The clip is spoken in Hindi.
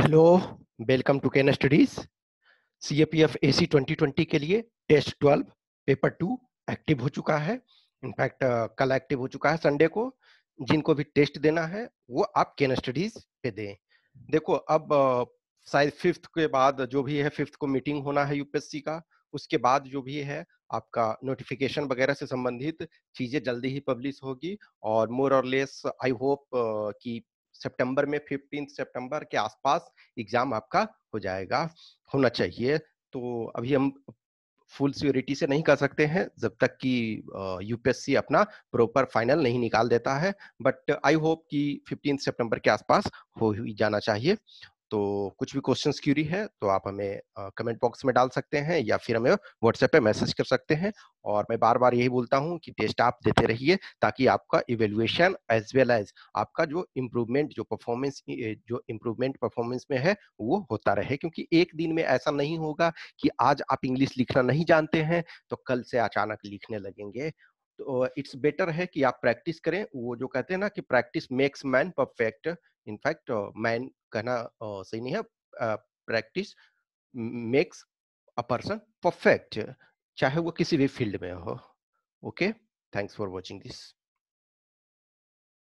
hello welcome to can studies C A P F A C twenty twenty के लिए test twelve paper two active हो चुका है इनफैक्ट कल एक्टिव हो चुका है संडे को जिनको भी टेस्ट देना है वो आप कैन स्टडीज पे दें देखो अब शायद फिफ्थ के बाद जो भी है फिफ्थ को मीटिंग होना है यूपीएससी का उसके बाद जो भी है आपका नोटिफिकेशन वगैरह से संबंधित चीज़ें जल्दी ही पब्लिश होगी और मोर और लेस आई होप कि सितंबर में फिफ्टीन सितंबर के आसपास एग्जाम आपका हो जाएगा होना चाहिए तो अभी हम फुल सिक्योरिटी से नहीं कर सकते हैं जब तक कि यूपीएससी अपना प्रॉपर फाइनल नहीं निकाल देता है बट आई होप कि फिफ्टीन सितंबर के आसपास हो ही जाना चाहिए तो कुछ भी क्वेश्चंस क्यूरी है तो आप हमें कमेंट बॉक्स में डाल सकते हैं या फिर हमें व्हाट्सएप पे मैसेज कर सकते हैं और मैं बार बार यही बोलता हूँ कि टेस्ट आप देते रहिए ताकि आपका इवेल्युएशन एज वेल एज आपका जो इम्प्रूवमेंट जो परफॉर्मेंस जो इम्प्रूवमेंट परफॉर्मेंस में है वो होता रहे क्योंकि एक दिन में ऐसा नहीं होगा कि आज आप इंग्लिश लिखना नहीं जानते हैं तो कल से अचानक लिखने लगेंगे तो इट्स बेटर है कि आप प्रैक्टिस करें वो जो कहते हैं ना कि practice makes man perfect in man कहना सही नहीं है practice makes a person perfect चाहे वो किसी भी फील्ड में हो okay thanks for watching this